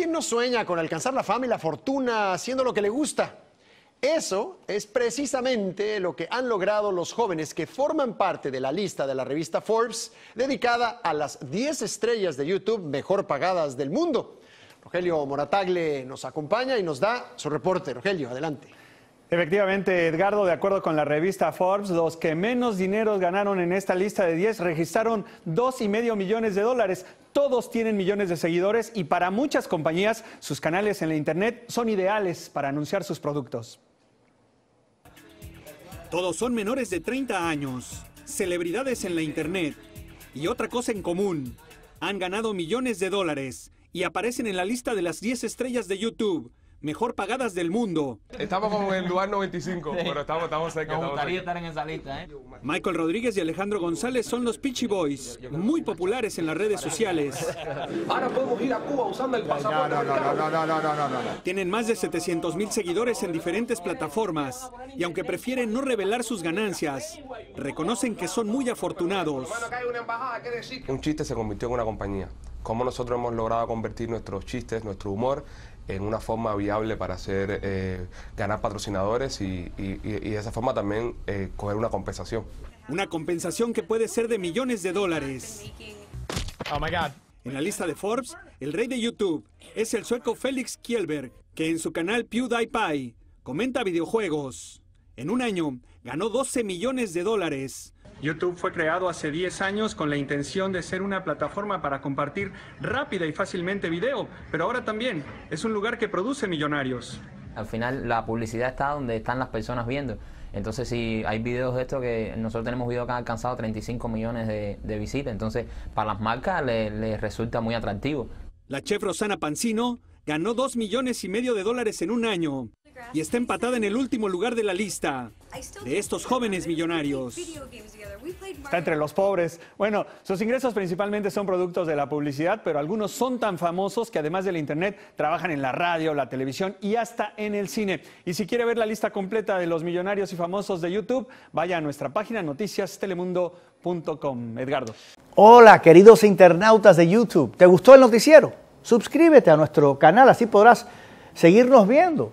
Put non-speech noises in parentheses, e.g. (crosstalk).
¿Quién no sueña con alcanzar la fama y la fortuna haciendo lo que le gusta? Eso es precisamente lo que han logrado los jóvenes que forman parte de la lista de la revista Forbes dedicada a las 10 estrellas de YouTube mejor pagadas del mundo. Rogelio Moratagle nos acompaña y nos da su reporte. Rogelio, adelante. Efectivamente, Edgardo, de acuerdo con la revista Forbes, los que menos dinero ganaron en esta lista de 10 registraron dos y medio millones de dólares. Todos tienen millones de seguidores y para muchas compañías sus canales en la Internet son ideales para anunciar sus productos. Todos son menores de 30 años, celebridades en la Internet y otra cosa en común. Han ganado millones de dólares y aparecen en la lista de las 10 estrellas de YouTube mejor pagadas del mundo. Estamos como en el lugar 95, (laughs) pero estamos, estamos cerca. gustaría estar en esa lista, ¿eh? Michael Rodríguez y Alejandro González son los Pitchy Boys, muy populares en las redes sociales. (laughs) Ahora podemos ir a Cuba usando el pasaporte. Tienen más de 700 mil seguidores en diferentes plataformas y aunque prefieren no revelar sus ganancias, reconocen que son muy afortunados. Un chiste se convirtió en una compañía. Cómo nosotros hemos logrado convertir nuestros chistes, nuestro humor en una forma viable para hacer eh, ganar patrocinadores y, de esa forma también eh, coger una compensación. Una compensación que puede ser de millones de dólares. Oh my God. En la lista de Forbes, el rey de YouTube es el sueco FELIX Kielberg, que en su canal PewDiePie comenta videojuegos. En un año ganó 12 millones de dólares YouTube fue creado hace 10 años con la intención de ser una plataforma para compartir rápida y fácilmente video, pero ahora también es un lugar que produce millonarios. Al final la publicidad está donde están las personas viendo. Entonces, si hay videos de esto que nosotros tenemos videos que han alcanzado 35 millones de, visitas, entonces para las marcas les, resulta muy atractivo. La chef Rosana Pancino ganó 2 millones y medio de dólares en un año y está empatada en el último lugar de la lista de estos jóvenes millonarios. Está entre los pobres. Bueno, sus ingresos principalmente son productos de la publicidad, pero algunos son tan famosos que además la Internet trabajan en la radio, la televisión y hasta en el cine. Y si quiere ver la lista completa de los millonarios y famosos de YouTube, vaya a nuestra página noticiastelemundo.com. Edgardo. Hola, queridos internautas de YouTube. ¿Te gustó el noticiero? Suscríbete a nuestro canal, así podrás seguirnos viendo